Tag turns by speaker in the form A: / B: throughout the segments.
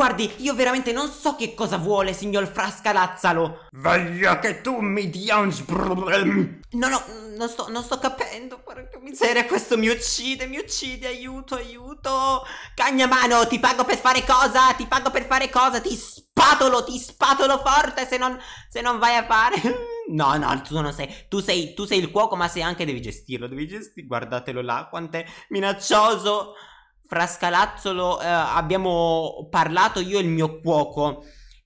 A: Guardi, io veramente non so che cosa vuole, signor Frascalazzalo. Voglio che tu mi dia un sbrulem. No, no, mm, non sto, non sto capendo. Porca miseria, questo mi uccide, mi uccide. Aiuto, aiuto. Cagnamano, ti pago per fare cosa? Ti pago per fare cosa? Ti spatolo, ti spatolo forte se non, se non vai a fare... No, no, tu non sei. Tu sei, tu sei il cuoco, ma sei anche devi gestirlo. Devi gestirlo. Guardatelo là, quanto è minaccioso. Frascalazzolo eh, abbiamo parlato io e il mio cuoco.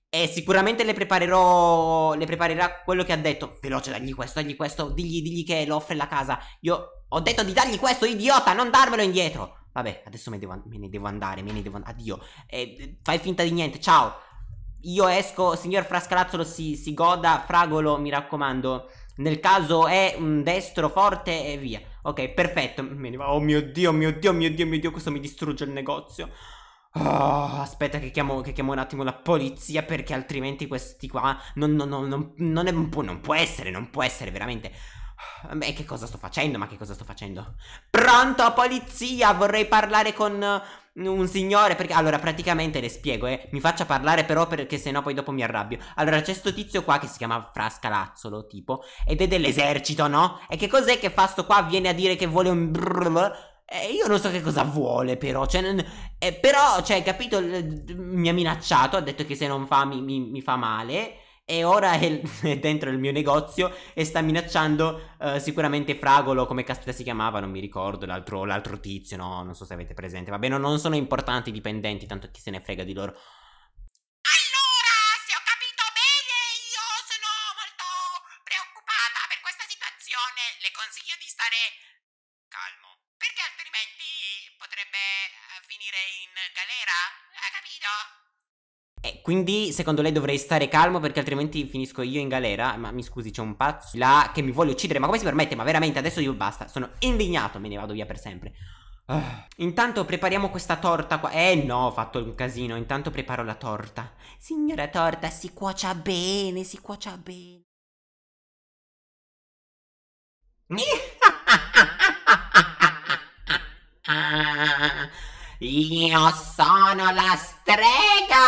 A: E sicuramente le preparerò. Le preparerà quello che ha detto. Veloce, dagli questo, dagli questo. Digli, digli che lo offre la casa. Io ho detto di dargli questo, idiota, non darmelo indietro. Vabbè, adesso me, devo, me ne devo andare, me ne devo andare. Addio. Eh, fai finta di niente, ciao. Io esco, signor Frascalazzolo, si, si goda. Fragolo, mi raccomando. Nel caso è un destro forte e via. Ok, perfetto. Oh mio dio, mio dio, mio dio, mio dio, questo mi distrugge il negozio. Oh, aspetta che chiamo, che chiamo, un attimo la polizia perché altrimenti questi qua non, non, non, non è, può, essere, non può essere veramente. Beh, ah, che cosa sto facendo? Ma che cosa sto facendo? Pronto, polizia! Vorrei parlare con un signore, perché allora praticamente le spiego, eh, mi faccia parlare però perché sennò poi dopo mi arrabbio. Allora c'è sto tizio qua che si chiama Frascalazzolo, tipo, ed è dell'esercito, no? E che cos'è che fa sto qua? Viene a dire che vuole un... E io non so che cosa vuole, però. Cioè, eh, però, cioè, capito? Mi ha minacciato. Ha detto che se non fa mi, mi, mi fa male e ora è, è, dentro il mio negozio e sta minacciando uh, sicuramente Fragolo, come caspita si chiamava, non mi ricordo, l'altro, l'altro tizio, no, non so se avete presente, va bene, non sono importanti i dipendenti, tanto chi se ne frega di loro. Allora, se ho capito bene, io sono molto preoccupata per questa situazione, le consiglio di stare calmo, perché altrimenti potrebbe eh, finire in galera, ha capito? E eh, quindi secondo lei dovrei stare calmo perché altrimenti finisco io in galera. Ma mi scusi, c'è un pazzo là che mi vuole uccidere. Ma come si permette? Ma veramente adesso io basta. Sono indignato, me ne vado via per sempre. Uh. Intanto prepariamo questa torta qua. Eh no, ho fatto un casino. Intanto preparo la torta. Signora torta, si cuocia bene, si cuocia bene. Io sono la strega!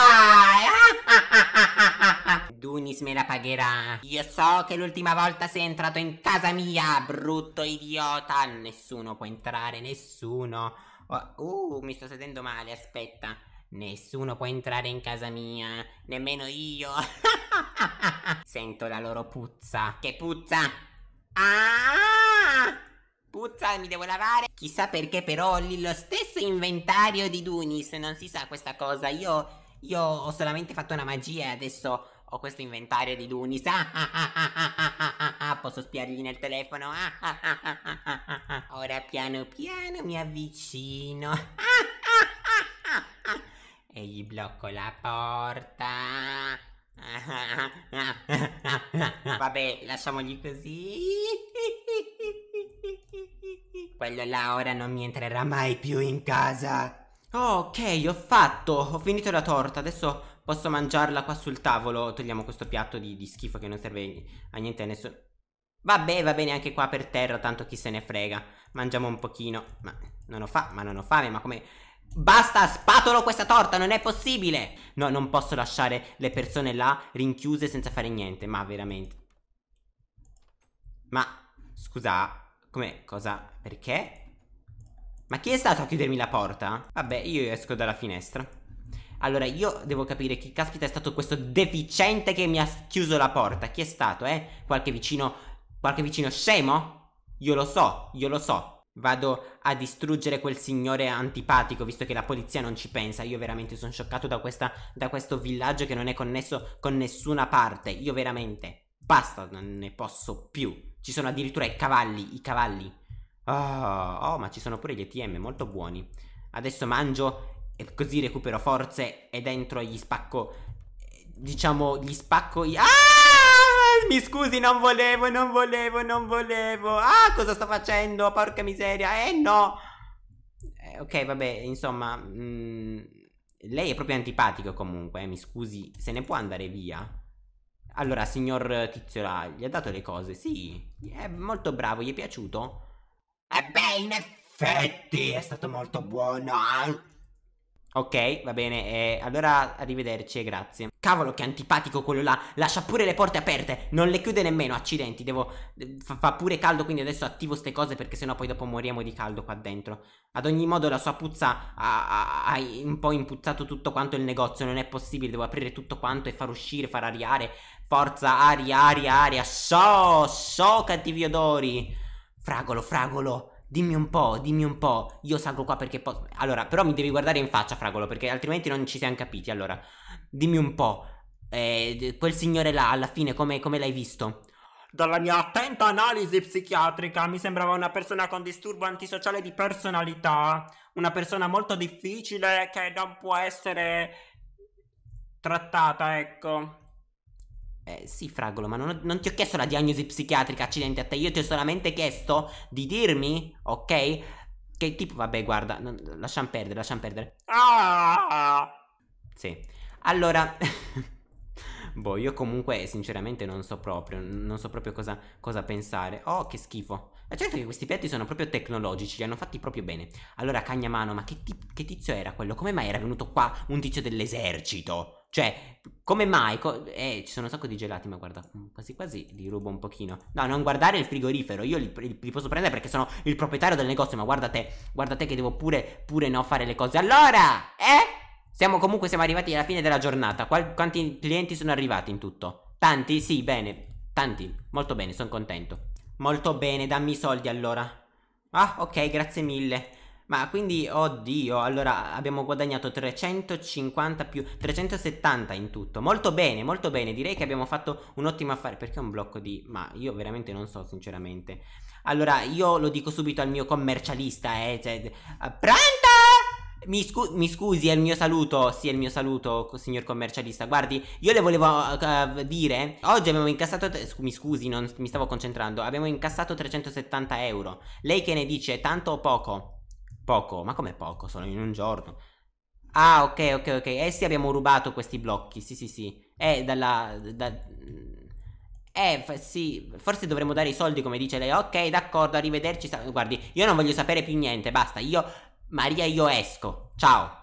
A: Dunis me la pagherà. Io so che l'ultima volta sei entrato in casa mia, brutto idiota. Nessuno può entrare, nessuno. Oh, uh, mi sto sedendo male, aspetta. Nessuno può entrare in casa mia, nemmeno io. Sento la loro puzza. Che puzza? Ah! Puzza, mi devo lavare. Chissà perché però ho lo stesso inventario di Dunis, non si sa questa cosa. Io, io ho solamente fatto una magia e adesso ho questo inventario di Dunis. Ah, ah, ah, posso spiargli nel telefono. Ora piano piano mi avvicino. E gli blocco la porta. Vabbè, lasciamogli così. Quello là ora non mi entrerà mai più in casa. Oh, ok, ho fatto. Ho finito la torta. Adesso posso mangiarla qua sul tavolo. Togliamo questo piatto di, di schifo che non serve a niente a nessuno. Vabbè, va bene anche qua per terra, tanto chi se ne frega. Mangiamo un pochino. Ma non ho fame, ma non ho fame, ma come... Basta, spatolo questa torta, non è possibile! No, non posso lasciare le persone là rinchiuse senza fare niente, ma veramente. Ma, scusa, come? Cosa? Perché? Ma chi è stato a chiudermi la porta? Vabbè, io esco dalla finestra. Allora, io devo capire chi caspita è stato questo deficiente che mi ha chiuso la porta. Chi è stato, eh? Qualche vicino... Qualche vicino scemo? Io lo so, io lo so. Vado a distruggere quel signore antipatico, visto che la polizia non ci pensa. Io veramente sono scioccato da, questa, da questo villaggio che non è connesso con nessuna parte. Io veramente... Basta, non ne posso più. Ci sono addirittura i cavalli, i cavalli. Oh, oh, ma ci sono pure gli ATM, molto buoni. Adesso mangio e così recupero forze e dentro gli spacco... Diciamo, gli spacco... Gli... Ah! Mi scusi, non volevo, non volevo, non volevo. Ah, cosa sto facendo? Porca miseria. Eh, no. Eh, ok, vabbè, insomma... Mh, mm, lei è proprio antipatico comunque, eh, mi scusi. Se ne può andare via? Allora, signor Tizio gli ha dato le cose? Sì, è molto bravo, gli è piaciuto? Eh beh, in effetti, è stato molto buono. Eh. Ok, va bene, eh, allora arrivederci e grazie. Cavolo che antipatico quello là, lascia pure le porte aperte, non le chiude nemmeno, accidenti, devo... Fa, fa pure caldo, quindi adesso attivo queste cose perché sennò poi dopo moriamo di caldo qua dentro. Ad ogni modo la sua puzza ha, ha, ha un po' impuzzato tutto quanto il negozio, non è possibile, devo aprire tutto quanto e far uscire, far ariare, Forza, aria, aria, aria. So, so cattivi odori. Fragolo, fragolo. Dimmi un po', dimmi un po'. Io salgo qua perché posso. Allora, però mi devi guardare in faccia, fragolo, perché altrimenti non ci siamo capiti. Allora, dimmi un po'. Eh, quel signore là, alla fine, come, come l'hai visto? Dalla mia attenta analisi psichiatrica mi sembrava una persona con disturbo antisociale di personalità, una persona molto difficile che non può essere trattata, ecco. Eh, sì, Fragolo, ma non, non, ti ho chiesto la diagnosi psichiatrica, accidente a te. Io ti ho solamente chiesto di dirmi, ok? Che tipo, vabbè, guarda, non, lasciamo perdere, lasciamo perdere. Ah! Sì. Allora... boh, io comunque, sinceramente, non so proprio. Non so proprio cosa, cosa pensare. Oh, che schifo. Ma certo che questi piatti sono proprio tecnologici, li hanno fatti proprio bene. Allora, Cagnamano, ma che, che tizio era quello? Come mai era venuto qua un tizio dell'esercito? Cioè, come mai? Co- eh, ci sono un sacco di gelati, ma guarda, mm, quasi quasi li rubo un pochino. No, non guardare il frigorifero, io li, li, li posso prendere perché sono il proprietario del negozio, ma guarda te, guarda te che devo pure, pure no fare le cose. Allora, eh? Siamo comunque, siamo arrivati alla fine della giornata. Qual- quanti clienti sono arrivati in tutto? Tanti? Sì, bene. Tanti. Molto bene, sono contento. Molto bene, dammi i soldi allora. Ah, ok, grazie mille. Ma quindi, oddio, allora abbiamo guadagnato 350 più 370 in tutto. Molto bene, molto bene. Direi che abbiamo fatto un ottimo affare. Perché un blocco di... Ma io veramente non so, sinceramente. Allora, io lo dico subito al mio commercialista, eh. Cioè, ah, pronto? Mi, scu mi, scusi, è il mio saluto. Sì, è il mio saluto, signor commercialista. Guardi, io le volevo uh, dire. Oggi abbiamo incassato. Scu mi scusi, non mi stavo concentrando. Abbiamo incassato 370 euro. Lei che ne dice tanto o poco? Poco, ma come poco? Sono in un giorno. Ah, ok, ok, ok. Eh sì, abbiamo rubato questi blocchi. Sì, sì, sì. Eh, dalla... Da... Eh, f- sì, forse dovremmo dare i soldi come dice lei. Ok, d'accordo, arrivederci. Guardi, io non voglio sapere più niente, basta. Io, Maria, io esco. Ciao.